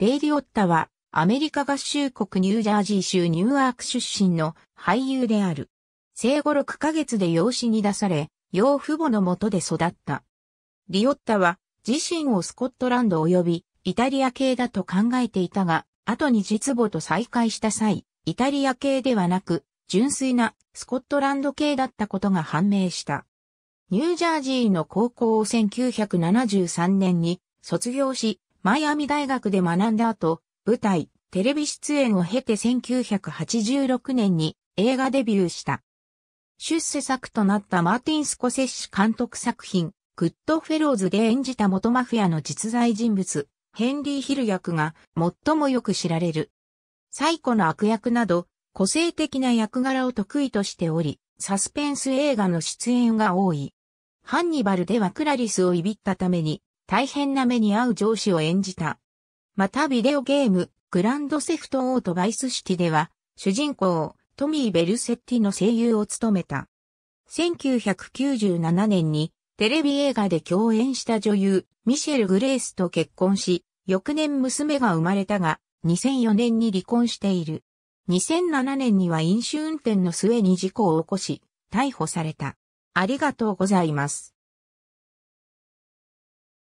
レイリオッタは、アメリカ合衆国ニュージャージー州ニューアーク出身の俳優である。生後6ヶ月で養子に出され、養父母のもとで育った。リオッタは自身をスコットランド及びイタリア系だと考えていたが、後に実母と再会した際、イタリア系ではなく、純粋なスコットランド系だったことが判明した。ニュージャージーの高校を1973年に卒業し、マイアミ大学で学んだ後、舞台、テレビ出演を経て1986年に映画デビューした。出世作となったマーティン・スコセッシ監督作品、グッドフェローズで演じた元マフィアの実在人物、ヘンリー・ヒル役が最もよく知られる。最古の悪役など、個性的な役柄を得意としており、サスペンス映画の出演が多い。ハンニバルではクラリスをいびったために、大変な目に遭う上司を演じた。またビデオゲーム、グランドセフトオートバイスシティでは、主人公、トミー・ベルセッティの声優を務めた。1997年に、テレビ映画で共演した女優、ミシェル・グレースと結婚し、翌年娘が生まれたが、2004年に離婚している。2007年には飲酒運転の末に事故を起こし、逮捕された。ありがとうございます。